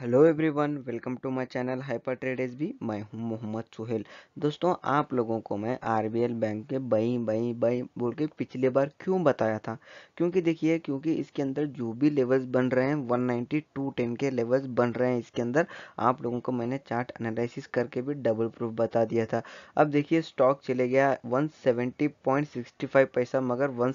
hello everyone welcome to my channel hyper trade S B मैं हूं मोहम्मद सुहेल दोस्तों आप लोगों को मैं आरबीएल बैंक के बई बई बई बोल के पिछले बार क्यों बताया था क्योंकि देखिए क्योंकि इसके अंदर जो भी लेवल्स बन रहे हैं 190 210 के लेवल्स बन रहे हैं इसके अंदर आप लोगों को मैंने चार्ट एनालिसिस करके भी डबल प्रूफ बता दिया था अब देखिए स्टॉक चले गया वन पैसा मगर वन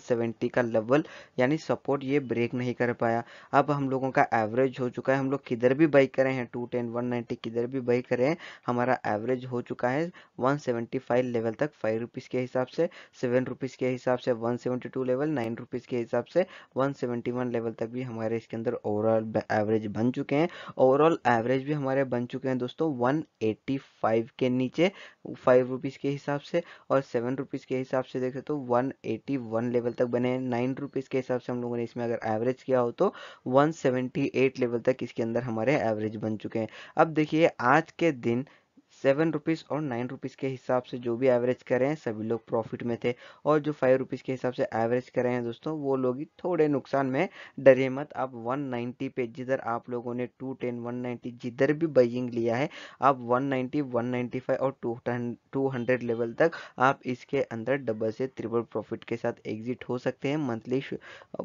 का लेवल यानी सपोर्ट ये ब्रेक नहीं कर पाया अब हम लोगों का एवरेज हो चुका है हम लोग किधर भी बाई करें हैं टू टेन वन नाइन्टी किधर भी बाई करें हमारा एवरेज हो चुका है वन सेवेंटी फाइव लेवल तक फाइव रुपीज़ के हिसाब से सेवन रुपीज़ के हिसाब से one seventy two level nine rupees के हिसाब से वन सेवेंटी वन लेवल तक भी हमारे इसके अंदर ओवरऑल एवरेज बन चुके हैं ओवरऑल एवरेज भी हमारे बन चुके हैं दोस्तों वन एट्टी फाइव के नीचे फाइव रुपीज़ के हिसाब से और सेवन रुपीज़ के हिसाब से देखें तो वन एटी वन लेवल तक बने हैं नाइन रुपीज़ के हिसाब से हम लोगों ने इसमें अगर एवरेज किया हो तो वन सेवेंटी एट लेवल तक इसके अंदर हमारे एवरेज बन चुके हैं अब देखिए आज के दिन सेवन रुपीज़ और नाइन रुपीज़ के हिसाब से जो भी एवरेज कर रहे हैं सभी लोग प्रॉफिट में थे और जो फाइव रुपीज़ के हिसाब से एवरेज कर रहे हैं दोस्तों वो लोग ही थोड़े नुकसान में डरे मत आप वन नाइन्टी पे जिधर आप लोगों ने टू टेन वन नाइन्टी जिधर भी बइंग लिया है आप one ninety one ninety five और टू टू हंड्रेड लेवल तक आप इसके अंदर डबल से ट्रिपल प्रॉफिट के साथ एग्जिट हो सकते हैं मंथली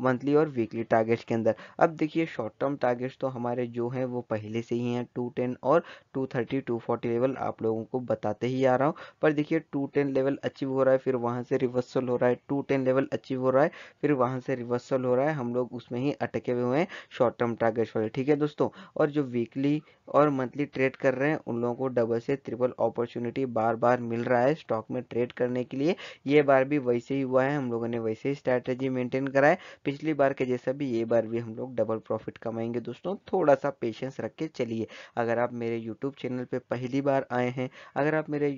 मंथली और वीकली टारगेट्स के अंदर अब देखिए शॉर्ट टर्म टारगेट्स तो हमारे जो हैं वो पहले से ही हैं टू टेन और two thirty two forty level आप लोगों को बताते ही आ रहा हूँ पर देखिए टू टेन लेवल अचीव हो रहा है फिर वहाँ से रिवर्सल हो रहा है टू टेन लेवल अचीव हो रहा है फिर वहाँ से रिवर्सल हो रहा है हम लोग उसमें ही अटके हुए हैं शॉर्ट टर्म टारगेट्स वाले ठीक है दोस्तों और जो वीकली और मंथली ट्रेड कर रहे हैं उन लोगों को डबल से ट्रिपल अपॉर्चुनिटी बार बार मिल रहा है स्टॉक में ट्रेड करने के लिए ये बार भी वैसे ही हुआ है हम लोगों ने वैसे ही स्ट्रैटेजी मेंटेन करा है पिछली बार के जैसा भी ये बार भी हम लोग डबल प्रॉफिट कमाएंगे दोस्तों थोड़ा सा पेशेंस रख के चलिए अगर आप मेरे यूट्यूब चैनल पर पहली बार आ आए हैं अगर आप मेरे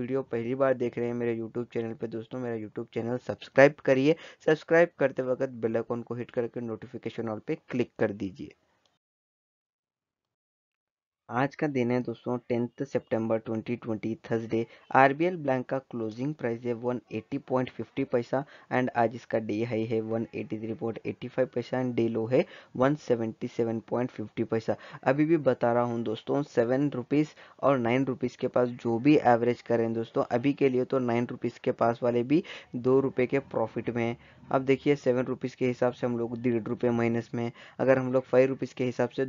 वीडियो पहली बार देख रहे हैं मेरे यूट्यूब चैनल पर दोस्तों मेरा यूट्यूब चैनल सब्सक्राइब करिए सब्सक्राइब करते वक्त बेलकॉन को हिट करके नोटिफिकेशन ऑल पर क्लिक कर दीजिए आज का दिन है दोस्तों टेंथ सितंबर 2020 थर्सडे आरबीएल बैंक का क्लोजिंग प्राइस है 180.50 पैसा एंड आज इसका डे हाई है 183.85 पैसा एंड डे लो है 177.50 पैसा अभी भी बता रहा हूँ दोस्तों सेवन रुपीज़ और नाइन रुपीज़ के पास जो भी एवरेज करें दोस्तों अभी के लिए तो नाइन रुपीज़ के पास वाले भी दो रुपये के प्रॉफिट में हैं अब देखिए सेवन रुपीज़ के हिसाब से हम लोग डेढ़ रुपये माइनस में अगर हम लोग फाइव रुपीज़ के हिसाब से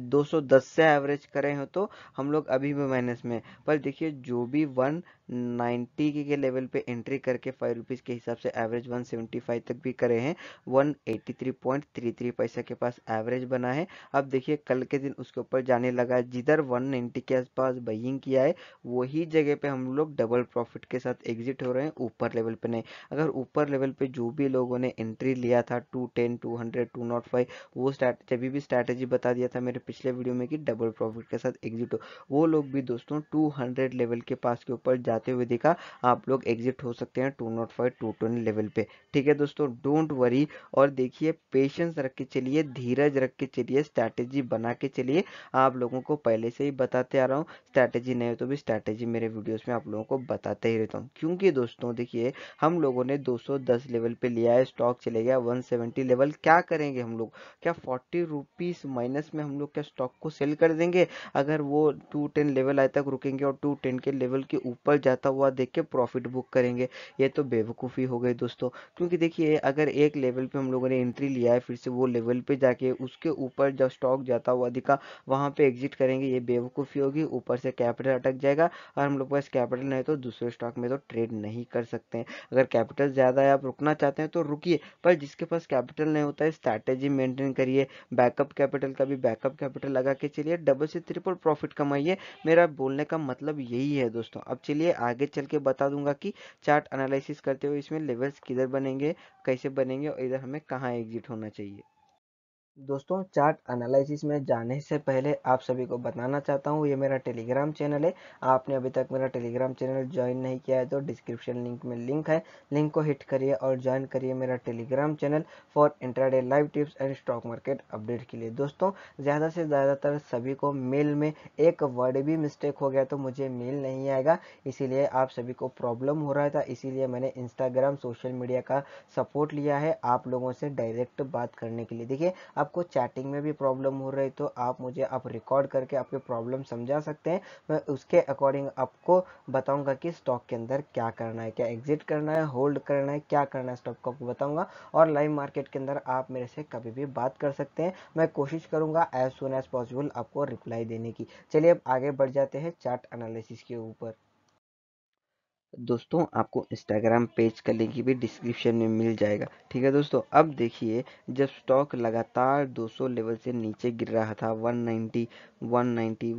दस से एवरेज करें हो तो हम लोग अभी भी माइनस में पर देखिए जो भी वन 90 के, के लेवल पे एंट्री करके फाइव रुपीज़ के हिसाब से एवरेज वन सेवेंटी फाइव तक भी करे हैं one eighty three point three three पैसा के पास एवरेज बना है अब देखिए कल के दिन उसके ऊपर जाने लगा है जिधर वन के आसपास बइंग किया है वही जगह पे हम लोग डबल प्रॉफिट के साथ एग्जिट हो रहे हैं ऊपर लेवल पे नहीं अगर ऊपर लेवल पे जो भी लोगों ने एंट्री लिया था two ten two hundred two nought five वो जब भी स्ट्रैटेजी बता दिया था मेरे पिछले वीडियो में कि डबल प्रॉफिट के साथ एग्जिट हो वो लोग भी दोस्तों टू हंड्रेड लेवल के पास के ऊपर जाते आते हुए देखा आप लोग एग्जिट हो सकते हैं two nought five two twenty level पे ठीक है दोस्तों डोंट वरी और देखिए पेशेंस रख के चलिए धीरज रख के चलिए स्ट्रैटेजी बना के चलिए आप लोगों को पहले से ही बताते आ रहा हूँ स्ट्रैटेजी नहीं हो तो भी स्ट्रैटेजी मेरे वीडियोज में आप लोगों को बताते ही रहता हूँ क्योंकि दोस्तों देखिए हम लोगों ने दो लेवल पे लिया है स्टॉक चले गया वन लेवल क्या करेंगे हम लोग क्या फोर्टी रुपीज़ माइनस में हम लोग क्या स्टॉक को सेल कर देंगे अगर वो टू टेन लेवल आए तक रुकेंगे और टू टेन के लेवल के ऊपर जाता हुआ देख के प्रॉफिट बुक करेंगे ये तो बेवकूफ़ी हो गई दोस्तों क्योंकि देखिए अगर एक लेवल पे हम लोगों ने एंट्री लिया है फिर से वो लेवल पे जाके उसके ऊपर जब स्टॉक जाता हुआ दिखा वहाँ पे एग्जिट करेंगे ये बेवकूफ़ी होगी ऊपर से कैपिटल अटक जाएगा और हम लोग पास कैपिटल नहीं तो दूसरे स्टॉक में तो ट्रेड नहीं कर सकते हैं अगर कैपिटल ज़्यादा है आप रुकना चाहते हैं तो रुकिए पर जिसके पास कैपिटल नहीं होता है स्ट्रैटेजी मेंटेन करिए बैकअप कैपिटल का भी बैकअप कैपिटल लगा के चलिए डबल से ट्रिपल प्रॉफिट कमाइए मेरा बोलने का मतलब यही है दोस्तों अब चलिए आगे चल के बता दूंगा कि चार्ट एनालिसिस करते हुए इसमें लेवल्स किधर बनेंगे कैसे बनेंगे और इधर हमें कहाँ एग्जिट होना चाहिए दोस्तों चार्ट एनालिसिस में जाने से पहले आप सभी को बताना चाहता हूँ ये मेरा टेलीग्राम चैनल है आपने अभी तक मेरा टेलीग्राम चैनल ज्वाइन नहीं किया है तो डिस्क्रिप्शन लिंक में लिंक है लिंक को हिट करिए और ज्वाइन करिए मेरा Telegram channel for intraday live tips and stock market update के लिए दोस्तों ज़्यादा से ज़्यादातर सभी को मेल में एक वर्ड भी मिस्टेक हो गया तो मुझे मेल नहीं आएगा इसीलिए आप सभी को प्रॉब्लम हो रहा था इसीलिए मैंने इंस्टाग्राम सोशल मीडिया का सपोर्ट लिया है आप लोगों से डायरेक्ट बात करने के लिए देखिए आपको चैटिंग में भी प्रॉब्लम हो रही तो आप मुझे आप रिकॉर्ड करके आपके प्रॉब्लम समझा सकते हैं मैं उसके अकॉर्डिंग आपको बताऊंगा कि स्टॉक के अंदर क्या करना है क्या एग्जिट करना है होल्ड करना है क्या करना है स्टॉक को आपको बताऊंगा और लाइव मार्केट के अंदर आप मेरे से कभी भी बात कर सकते हैं मैं कोशिश करूंगा एज सुन एज पॉसिबल आपको रिप्लाई देने की चलिए अब आगे बढ़ जाते हैं चार्ट एनालिसिस के ऊपर दोस्तों आपको इंस्टाग्राम पेज का लिंक भी डिस्क्रिप्शन में मिल जाएगा ठीक है दोस्तों अब देखिए जब स्टॉक लगातार 200 लेवल से नीचे गिर रहा था 190, 190,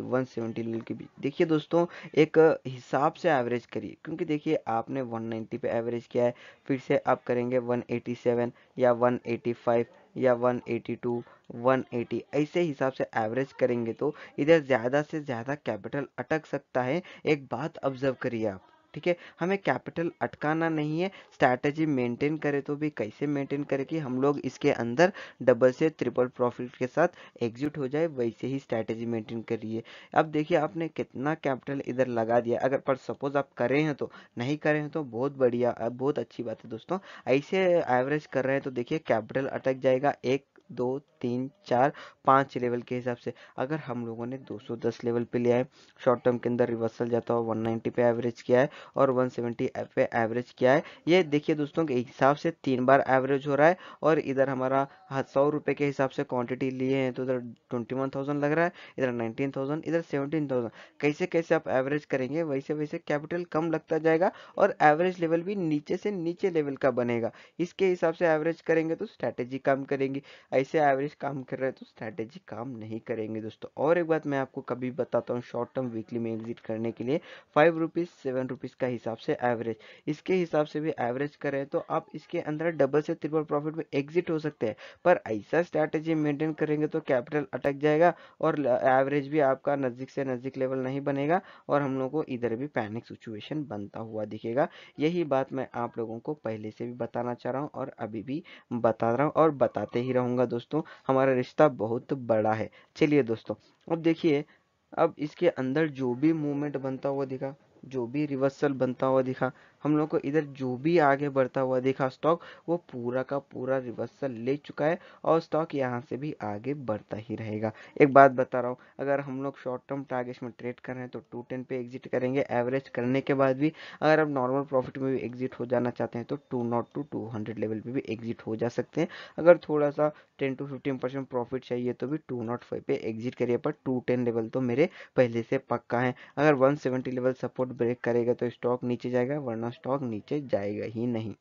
180, 170 लेवल के बीच देखिए दोस्तों एक हिसाब से एवरेज करिए क्योंकि देखिए आपने 190 पे एवरेज किया है फिर से आप करेंगे 187 या 185 या 182 180 ऐसे हिसाब से एवरेज करेंगे तो इधर ज़्यादा से ज़्यादा कैपिटल अटक सकता है एक बात ऑब्जर्व करिए आप ठीक है हमें कैपिटल अटकाना नहीं है स्ट्रैटेजी मेंटेन करे तो भी कैसे मेंटेन करे कि हम लोग इसके अंदर डबल से ट्रिपल प्रॉफिट के साथ एग्जिट हो जाए वैसे ही स्ट्रैटेजी मेंटेन करिए अब देखिए आपने कितना कैपिटल इधर लगा दिया अगर पर सपोज आप करें हैं तो नहीं करें हैं तो बहुत बढ़िया बहुत अच्छी बात है दोस्तों ऐसे एवरेज कर रहे हैं तो देखिए कैपिटल अटक जाएगा एक दो तीन चार पाँच लेवल के हिसाब से अगर हम लोगों ने 210 लेवल पे लिया है शॉर्ट टर्म के अंदर रिवर्सल जाता हुआ 190 पे एवरेज किया है और 170 पे एवरेज किया है ये देखिए दोस्तों के हिसाब से तीन बार एवरेज हो रहा है और इधर हमारा सौ रुपये के हिसाब से क्वान्टिटी लिए हैं तो इधर ट्वेंटी लग रहा है इधर नाइनटीन थाउजेंड इधर सेवनटीन थाउजेंड कैसे कैसे आप एवरेज करेंगे वैसे वैसे कैपिटल कम लगता जाएगा और एवरेज लेवल भी नीचे से नीचे लेवल का बनेगा इसके हिसाब से एवरेज करेंगे तो स्ट्रैटेजी काम करेंगी ऐसे एवरेज काम कर रहे हैं तो स्ट्रैटेजी काम नहीं करेंगे दोस्तों और एक बात मैं आपको कभी बताता हूँ शॉर्ट टर्म वीकली में एग्जिट करने के लिए फाइव रुपीज़ सेवन रुपीज़ का हिसाब से एवरेज इसके हिसाब से भी एवरेज करें तो आप इसके अंदर डबल से ट्रिपल प्रॉफिट में एग्जिट हो सकते हैं पर ऐसा स्ट्रैटेजी मेंटेन करेंगे तो कैपिटल अटक जाएगा और एवरेज भी आपका नज़दीक से नज़दीक लेवल नहीं बनेगा और हम लोग को इधर भी पैनिक सिचुएशन बनता हुआ दिखेगा यही बात मैं आप लोगों को पहले से भी बताना चाह रहा हूँ और अभी भी बता रहा हूँ और बताते ही रहूंगा होगा दोस्तों हमारा रिश्ता बहुत बड़ा है चलिए दोस्तों अब देखिए अब इसके अंदर जो भी मूवमेंट बनता हुआ दिखा जो भी रिवर्सल बनता हुआ दिखा हम लोग को इधर जो भी आगे बढ़ता हुआ देखा स्टॉक वो पूरा का पूरा रिवर्सल ले चुका है और स्टॉक यहाँ से भी आगे बढ़ता ही रहेगा एक बात बता रहा हूँ अगर हम लोग शॉर्ट टर्म टारगेट में ट्रेड कर रहे हैं तो टू टेन पे एग्जिट करेंगे एवरेज करने के बाद भी अगर आप नॉर्मल प्रॉफिट में भी एग्जिट हो जाना चाहते हैं तो two nought two two hundred level पर भी एग्जिट हो जा सकते हैं अगर थोड़ा सा ten to fifteen percent profit चाहिए तो भी टू नॉट फाइव पे एग्जिट करिए पर टू टेन लेवल तो मेरे पहले से पक्का है अगर one seventy level support break करेगा तो स्टॉक नीचे जाएगा वरना स्टॉक नीचे जाएगा ही नहीं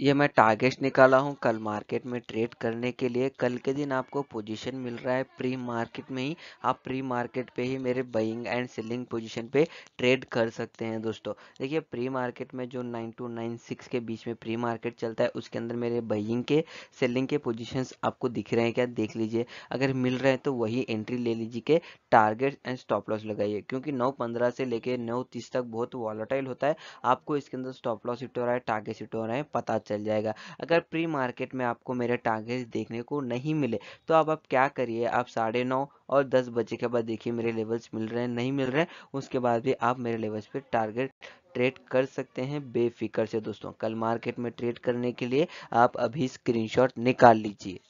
ये मैं टारगेट निकाला हूँ कल मार्केट में ट्रेड करने के लिए कल के दिन आपको पोजीशन मिल रहा है प्री मार्केट में ही आप प्री मार्केट पे ही मेरे बाइंग एंड सेलिंग पोजीशन पे ट्रेड कर सकते हैं दोस्तों देखिए प्री मार्केट में जो नाइन टू नाइन सिक्स के बीच में प्री मार्केट चलता है उसके अंदर मेरे बाइंग के सेलिंग के पोजिशन आपको दिख रहे हैं क्या देख लीजिए अगर मिल रहे हैं तो वही एंट्री ले लीजिए के टारगेट एंड स्टॉप लॉस लगाइए क्योंकि नौ पंद्रह से लेकर नौ तीस तक बहुत वॉलोटाइल होता है आपको इसके अंदर स्टॉप लॉस हिट हो रहा है टारगेट हिट तो हो रहा है पता चल जाएगा अगर प्री मार्केट में आपको मेरे टारगेट देखने को नहीं मिले तो अब आप क्या करिए आप साढ़े नौ और दस बजे के बाद देखिए मेरे लेवल्स मिल रहे हैं नहीं मिल रहे हैं उसके बाद भी आप मेरे लेवल्स पे टारगेट ट्रेड कर सकते हैं बेफिक्र से दोस्तों कल मार्केट में ट्रेड करने के लिए आप अभी स्क्रीनशॉट निकाल लीजिए